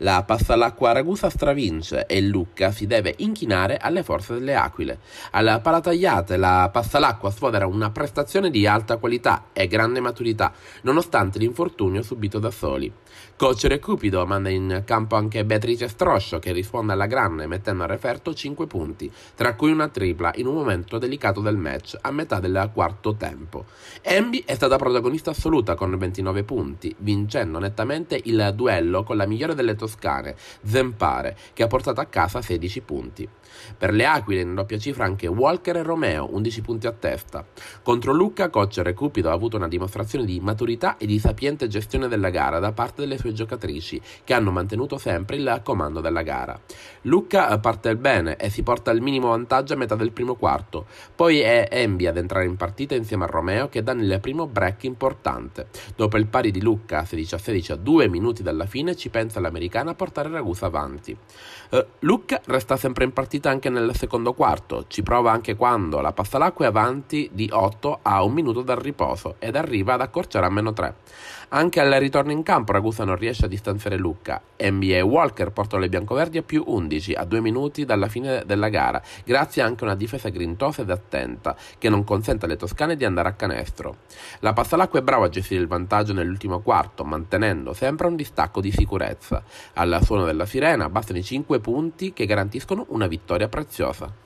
La passa Passalacqua Ragusa stravince e Lucca si deve inchinare alle forze delle Aquile. Al Palatagliate la passa Passalacqua sfodera una prestazione di alta qualità e grande maturità, nonostante l'infortunio subito da soli. Cocere Cupido manda in campo anche Beatrice Stroscio che risponde alla grande mettendo a referto 5 punti, tra cui una tripla in un momento delicato del match a metà del quarto tempo. Embi è stata protagonista assoluta con 29 punti, vincendo nettamente il duello con la migliore delle tue toscane, Zempare, che ha portato a casa 16 punti. Per le Aquile in doppia cifra anche Walker e Romeo, 11 punti a testa. Contro Lucca, Coccer e Cupido ha avuto una dimostrazione di maturità e di sapiente gestione della gara da parte delle sue giocatrici, che hanno mantenuto sempre il comando della gara. Lucca eh, parte bene e si porta al minimo vantaggio a metà del primo quarto, poi è Embi ad entrare in partita insieme a Romeo che dà il primo break importante. Dopo il pari di Lucca, 16 a 16 a 2 minuti dalla fine, ci pensa l'americano a portare Ragusa avanti. Eh, Luca resta sempre in partita anche nel secondo quarto, ci prova anche quando la passa l'acqua è avanti di 8 a un minuto dal riposo ed arriva ad accorciare a meno 3. Anche al ritorno in campo Ragusa non riesce a distanziare Luca. NBA Walker porta le biancoverdi a più 11 a due minuti dalla fine della gara, grazie anche a una difesa grintosa ed attenta che non consente alle toscane di andare a canestro. La Passalacqua è brava a gestire il vantaggio nell'ultimo quarto, mantenendo sempre un distacco di sicurezza. Alla suono della sirena bastano i 5 punti che garantiscono una vittoria preziosa.